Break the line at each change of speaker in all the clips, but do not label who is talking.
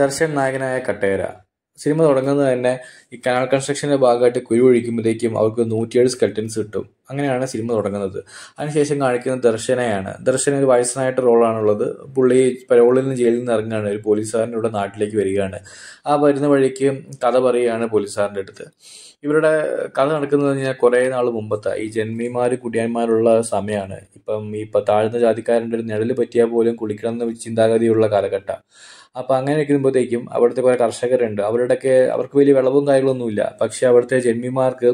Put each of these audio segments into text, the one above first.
ദർശൻ നായകനായ കട്ടേര സിനിമ തുടങ്ങുന്നത് തന്നെ ഈ കനാൽ കൺസ്ട്രക്ഷന്റെ ഭാഗമായിട്ട് കുഴി ഒഴിക്കുമ്പോഴേക്കും അവർക്ക് നൂറ്റിയേഴ് സ്കെൽറ്റൻസ് കിട്ടും അങ്ങനെയാണ് സിനിമ തുടങ്ങുന്നത് അതിനുശേഷം കാണിക്കുന്നത് ദർശനയാണ് ദർശന ഒരു വയസ്സനായിട്ട് റോളാണുള്ളത് പുള്ളി പരോളിൽ നിന്ന് ജയിലിൽ നിന്ന് ഇറങ്ങുകയാണ് ഒരു പോലീസുകാരൻ്റെ ഇവിടെ നാട്ടിലേക്ക് വരികയാണ് ആ വരുന്ന വഴിക്ക് കഥ പറയുകയാണ് പോലീസുകാരൻ്റെ അടുത്ത് ഇവരുടെ കഥ നടക്കുന്നത് കഴിഞ്ഞാൽ കുറേ നാൾ മുമ്പത്തെ ഈ ജന്മിമാർ കുടിയാന്മാരുള്ള സമയമാണ് ഇപ്പം ഈ താഴ്ന്ന ജാതിക്കാരൻ്റെ ഒരു നിഴൽ പറ്റിയാൽ പോലും കുളിക്കണം എന്ന ചിന്താഗതിയുള്ള കാലഘട്ടം അപ്പോൾ അങ്ങനെ ഇരിക്കുമ്പോഴത്തേക്കും അവിടുത്തെ കുറേ കർഷകരുണ്ട് അവരുടെയൊക്കെ അവർക്ക് വലിയ വിളവും കാര്യങ്ങളൊന്നുമില്ല പക്ഷേ അവിടുത്തെ ജന്മിമാർക്ക്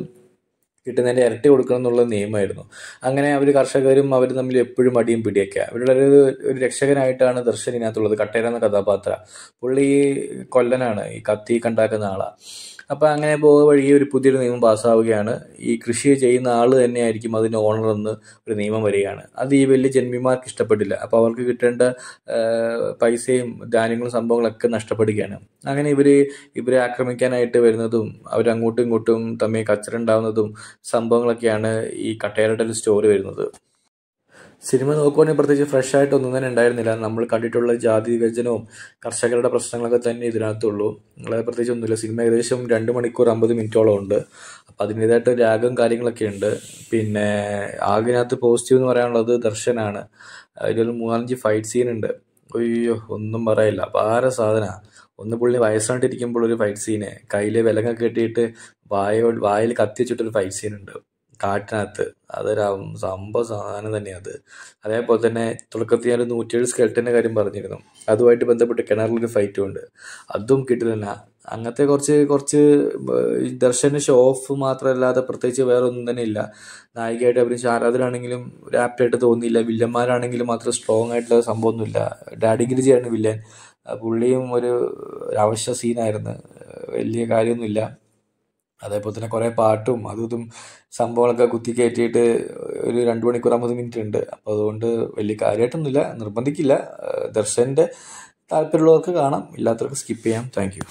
കിട്ടുന്നതിൻ്റെ ഇരട്ടി കൊടുക്കണം എന്നുള്ള നിയമമായിരുന്നു അങ്ങനെ അവർ കർഷകരും അവർ തമ്മിൽ എപ്പോഴും അടിയും പിടിയൊക്കെ അവരുടെ ഒരു ഒരു രക്ഷകനായിട്ടാണ് ദർശൻ ഇതിനകത്തുള്ളത് കട്ടേര എന്ന കഥാപാത്ര പുള്ളി കൊല്ലനാണ് ഈ കത്തി കണ്ടാക്കുന്ന ആളാണ് അപ്പോൾ അങ്ങനെ പോകുക വഴി ഒരു പുതിയൊരു നിയമം പാസ്സാവുകയാണ് ഈ കൃഷി ചെയ്യുന്ന ആൾ തന്നെയായിരിക്കും അതിന് ഓണർ എന്ന് ഒരു നിയമം വരികയാണ് അത് ഈ വലിയ ജന്മിമാർക്ക് ഇഷ്ടപ്പെട്ടില്ല അപ്പോൾ അവർക്ക് കിട്ടേണ്ട പൈസയും ധാന്യങ്ങളും സംഭവങ്ങളൊക്കെ നഷ്ടപ്പെടുകയാണ് അങ്ങനെ ഇവർ ഇവരെ ആക്രമിക്കാനായിട്ട് വരുന്നതും അവരങ്ങോട്ടും ഇങ്ങോട്ടും തമ്മിൽ കച്ചറുണ്ടാവുന്നതും സംഭവങ്ങളൊക്കെയാണ് ഈ കട്ടേരടൽ സ്റ്റോറി വരുന്നത് സിനിമ നോക്കുവാണെങ്കിൽ പ്രത്യേകിച്ച് ഫ്രഷ് ആയിട്ട് ഒന്നും തന്നെ ഉണ്ടായിരുന്നില്ല നമ്മൾ കണ്ടിട്ടുള്ള ജാതി വിവേചനവും കർഷകരുടെ പ്രശ്നങ്ങളൊക്കെ തന്നെ ഇതിനകത്തുള്ളൂ നിങ്ങളെ പ്രത്യേകിച്ച് ഒന്നുമില്ല സിനിമ ഏകദേശം രണ്ട് മണിക്കൂർ അമ്പത് മിനിറ്റോളം ഉണ്ട് അപ്പം അതിൻ്റെതായിട്ട് രാഗം കാര്യങ്ങളൊക്കെ ഉണ്ട് പിന്നെ ആകെനകത്ത് പോസിറ്റീവ് എന്ന് പറയാനുള്ളത് ദർശനാണ് അതിലൊരു മൂന്നാലഞ്ച് ഫൈറ്റ് സീൻ ഉണ്ട് അയ്യോ ഒന്നും പറയില്ല അപാര സാധന ഒന്ന് പുള്ളി വയസ്സാണ്ടിരിക്കുമ്പോൾ ഒരു ഫൈറ്റ് സീന് കയ്യിൽ വിലങ്ങ കെട്ടിയിട്ട് വായ വായിൽ കത്തിച്ചിട്ടൊരു ഫൈറ്റ് സീൻ ഉണ്ട് കാട്ടിനകത്ത് അതൊരു സംഭവ സാധനം തന്നെയാണ് അത് അതേപോലെ തന്നെ തുടക്കത്തിൽ ഞാൻ നൂറ്റിയേഴ് സ്കെൽറ്റിൻ്റെ കാര്യം പറഞ്ഞിരുന്നു അതുമായിട്ട് ബന്ധപ്പെട്ട് കിണറിലൊരു ഫൈറ്റും ഉണ്ട് അതും കിട്ടുന്നില്ല അങ്ങനത്തെ കുറച്ച് കുറച്ച് ദർശന ഷോ ഓഫ് മാത്രമല്ലാതെ പ്രത്യേകിച്ച് വേറെ ഒന്നും തന്നെ ഇല്ല നായികയായിട്ട് അഭിനയിച്ച ആരാധനാണെങ്കിലും ഒരു ആപ്റ്റായിട്ട് തോന്നിയില്ല വില്ലന്മാരാണെങ്കിലും മാത്രം സ്ട്രോങ് ആയിട്ടുള്ള സംഭവമൊന്നുമില്ല ഡാഡിഗിരിജിയാണ് വില്ലൻ പുള്ളിയും ഒരു അവശ്യ സീനായിരുന്നു വലിയ കാര്യമൊന്നുമില്ല അതേപോലെ തന്നെ കുറേ പാട്ടും അതും ഇതും സംഭവങ്ങളൊക്കെ കുത്തി കയറ്റിയിട്ട് ഒരു രണ്ട് മണിക്കൂർ അമ്പത് മിനിറ്റ് ഉണ്ട് അപ്പോൾ അതുകൊണ്ട് വലിയ കാര്യമായിട്ടൊന്നുമില്ല നിർബന്ധിക്കില്ല ദർശൻ്റെ താല്പര്യമുള്ളവർക്ക് കാണാം ഇല്ലാത്തവർക്ക് സ്കിപ്പ് ചെയ്യാം താങ്ക്